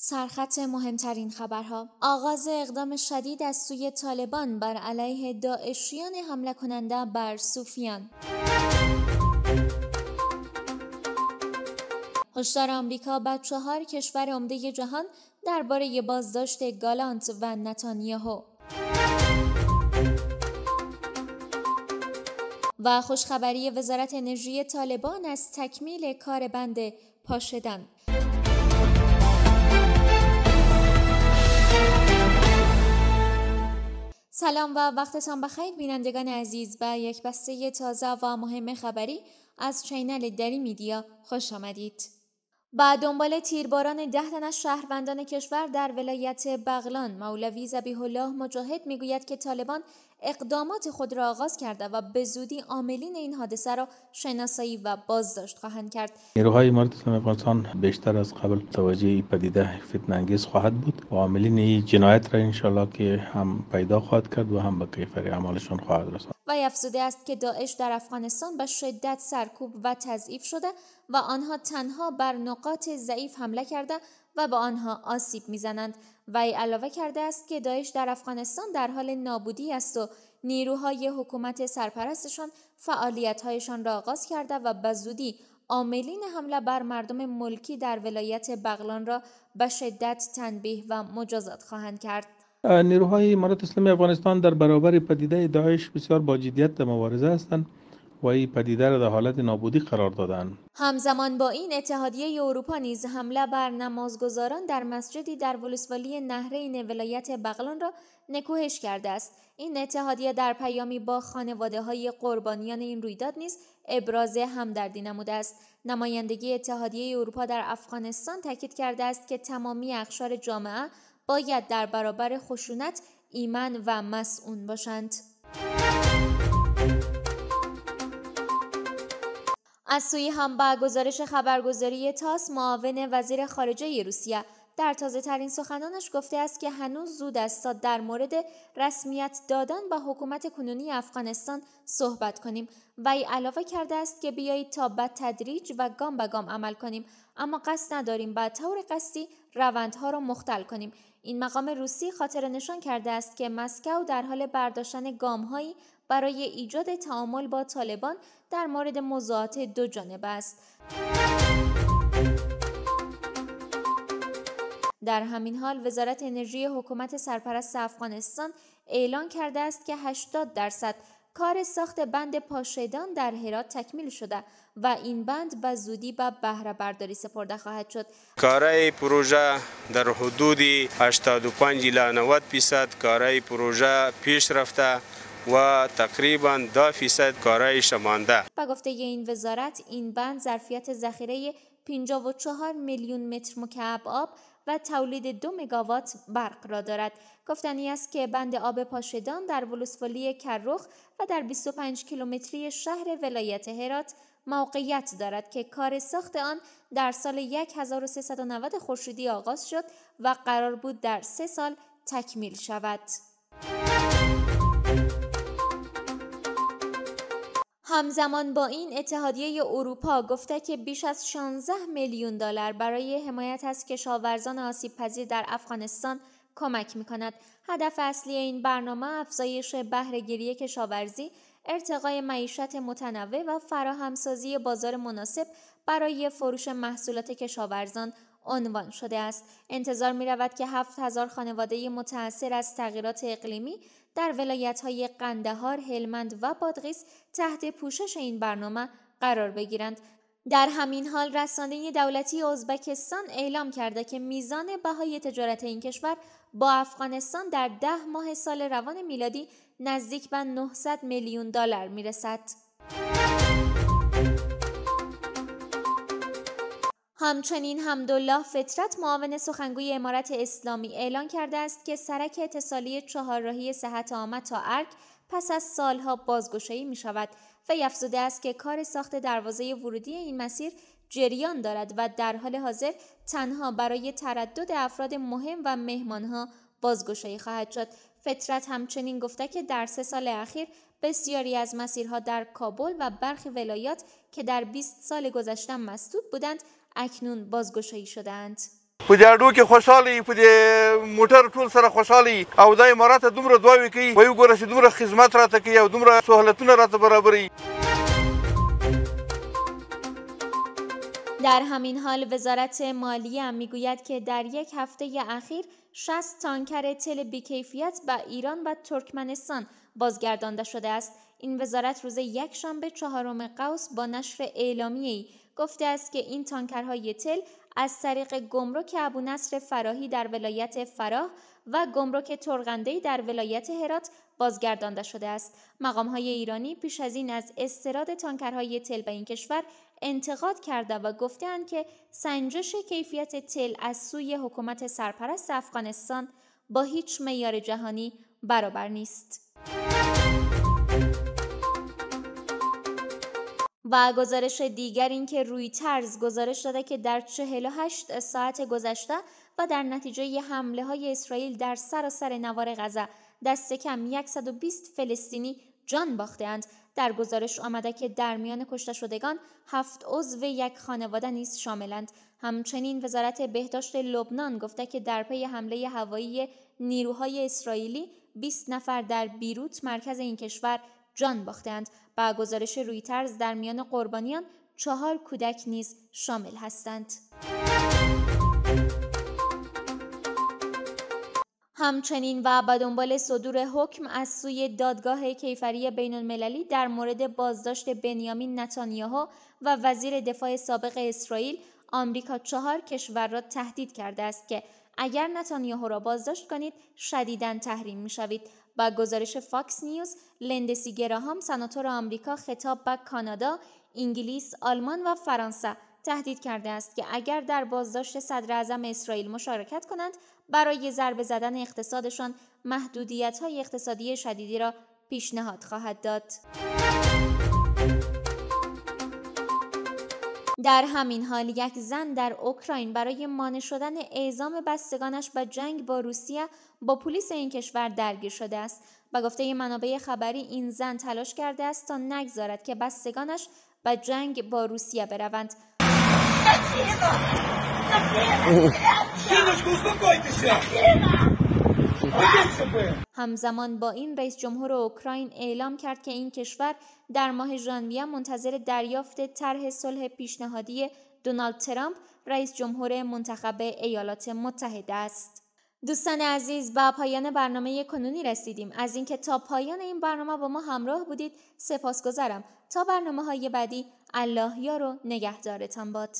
سرخط مهمترین خبرها آغاز اقدام شدید از سوی طالبان بر علیه داعشیان حمله کننده بر سوفیان هشدار آمریکا به چهار کشور عمده جهان درباره بازداشت گالانت و نتانیاهو و خوشخبری وزارت انرژی طالبان از تکمیل کار بند پاشدن سلام و وقتتان بخیر بینندگان عزیز به یک بسته تازه و مهم خبری از چینل دری میدیا خوش آمدید. بعد دنبال تیرباران ده تن از شهروندان کشور در ولایت بغلان مولوی زبیح الله مجاهد میگوید که طالبان اقدامات خود را آغاز کرده و به زودی عاملین این حادثه را شناسایی و بازداشت خواهند کرد نیروهای امارت افغانستان بیشتر از قبل توجه این پدیده فتنه خواهد بود و عاملین این جنایت را انشالله که هم پیدا خواهد کرد و هم به کیفر اعمالشان خواهد رساند و افزوده است که داعش در افغانستان به شدت سرکوب و تضعیف شده و آنها تنها بر نقاط ضعیف حمله کرده و به آنها آسیب میزنند و علاوه کرده است که داعش در افغانستان در حال نابودی است و نیروهای حکومت سرپرستشان فعالیتهایشان را آغاز کرده و به زودی عاملین حمله بر مردم ملکی در ولایت بغلان را به شدت تنبیه و مجازات خواهند کرد نیروهای امارات اسلامی افغانستان در برابر پدیده داعش بسیار با جدیت مبارزه هستند و این پدیده را در حالت نابودی قرار دادن همزمان با این اتحادیه اروپا نیز حمله بر نمازگزاران در مسجدی در ولسوالی نهرین ولایت بغلان را نکوهش کرده است این اتحادیه در پیامی با خانواده های قربانیان این رویداد نیز ابراز همدردی نموده است نمایندگی اتحادیه اروپا در افغانستان تاکید کرده است که تمامی اقشار جامعه باید در برابر خشونت ایمن و مسئون باشند. از سوی هم با گزارش خبرگزاری تاس معاون وزیر خارجه روسیه در تازه ترین سخنانش گفته است که هنوز زود است تا در مورد رسمیت دادن با حکومت کنونی افغانستان صحبت کنیم وی علاوه کرده است که بیایید تا به تدریج و گام به گام عمل کنیم اما قصد نداریم بعد طور قصدی روندها را مختل کنیم این مقام روسی خاطر نشان کرده است که مسکو در حال برداشتن گامهایی برای ایجاد تعامل با طالبان در مورد موضوعات دو جانبه است در همین حال وزارت انرژی حکومت سرپرست افغانستان اعلان کرده است که 80 درصد کار ساخت بند پاشیدان در هرات تکمیل شده و این بند به زودی به بهره برداری سپرده خواهد شد کارای پروژه در حدود 85 الی 90 درصد کارای پروژه پیش رفته و تقریبا 2 فیصد کارایش مانده به گفته این وزارت این بند ظرفیت ذخیره 54 میلیون متر مکعب آب و تولید دو مگاوات برق را دارد گفتنی است که بند آب پاشدان در ولسوالی کرخ و در 25 کیلومتری شهر ولایت هرات موقعیت دارد که کار ساخت آن در سال 1390 خورشیدی آغاز شد و قرار بود در سه سال تکمیل شود. همزمان با این اتحادیه اروپا گفته که بیش از 16 میلیون دلار برای حمایت از کشاورزان آسیب پذیر در افغانستان کمک می کند. هدف اصلی این برنامه افزایش بهرهگیری کشاورزی، ارتقای معیشت متنوع و فراهمسازی بازار مناسب برای فروش محصولات کشاورزان عنوان شده است انتظار می رود که 7000 خانواده متأثر از تغییرات اقلیمی در ولایت های قندهار، هلمند و بادغیس تحت پوشش این برنامه قرار بگیرند در همین حال رسانه دولتی ازبکستان اعلام کرده که میزان بهای تجارت این کشور با افغانستان در ده ماه سال روان میلادی نزدیک به 900 میلیون دلار میرسد. همچنین حمدالله فطرت معاون سخنگوی امارت اسلامی اعلان کرده است که سرک اتصالی چهارراهی صحت آمد تا ارک پس از سالها بازگشایی می شود و یفزوده است که کار ساخت دروازه ورودی این مسیر جریان دارد و در حال حاضر تنها برای تردد افراد مهم و مهمانها بازگشایی خواهد شد فطرت همچنین گفته که در سه سال اخیر بسیاری از مسیرها در کابل و برخی ولایات که در 20 سال گذشته مسدود بودند اکنون بازگشایی شدند په دې که کې خوشاله په دې موټر ټول سره خوشحالی او دا امارات دومره دواوی کوي وایي ګوره چې دومره خدمت راته کوي او دومره سهولتونه راته برابری. در همین حال وزارت مالی هم میگوید که در یک هفته اخیر 60 تانکر تل بیکیفیت به ایران و ترکمنستان بازگردانده شده است این وزارت روز یکشنبه چهارم قوس با نشر اعلامیه‌ای گفته است که این تانکرهای تل از طریق گمرک نصر فراهی در ولایت فراه و گمرک ترغندهی در ولایت هرات بازگردانده شده است. مقام های ایرانی پیش از این از استراد تانکرهای تل به این کشور انتقاد کرده و گفتهاند که سنجش کیفیت تل از سوی حکومت سرپرست افغانستان با هیچ میار جهانی برابر نیست. و گزارش دیگر اینکه ترز گزارش داده که در 48 ساعت گذشته و در نتیجه حمله های اسرائیل در سراسر سر نوار غذا دست کم 120 فلسطینی جان اند. در گزارش آمده که در میان کشته شدگان هفت عضو یک خانواده نیز شاملند همچنین وزارت بهداشت لبنان گفته که در پی حمله هوایی نیروهای اسرائیلی 20 نفر در بیروت مرکز این کشور جان باختند و گزارش رویترز در میان قربانیان چهار کودک نیز شامل هستند. همچنین و به دنبال صدور حکم از سوی دادگاه کیفری بین المللی در مورد بازداشت بنیامین نتانیاهو و وزیر دفاع سابق اسرائیل آمریکا چهار کشور را تهدید کرده است که اگر نتانیاهو را بازداشت کنید شدیدا تحریم می شوید با گزارش فاکس نیوز لندسی گراهام سناتور آمریکا خطاب به کانادا انگلیس آلمان و فرانسه تهدید کرده است که اگر در بازداشت صدر اعظم اسرائیل مشارکت کنند برای ضربه زدن اقتصادشان محدودیت های اقتصادی شدیدی را پیشنهاد خواهد داد. در همین حال یک زن در اوکراین برای مانع شدن اعزام بستگانش به جنگ با روسیه با پلیس این کشور درگیر شده است و گفته منابع خبری این زن تلاش کرده است تا نگذارد که بستگانش به جنگ با روسیه بروند همزمان با این رئیس جمهور اوکراین اعلام کرد که این کشور در ماه ژانویه منتظر دریافت طرح صلح پیشنهادی دونالد ترامپ رئیس جمهور منتخب ایالات متحده است. دوستان عزیز با پایان برنامه کنونی رسیدیم از اینکه تا پایان این برنامه با ما همراه بودید سپاسگزارم تا برنامه های بعدی الله یار و نگهدارتان باد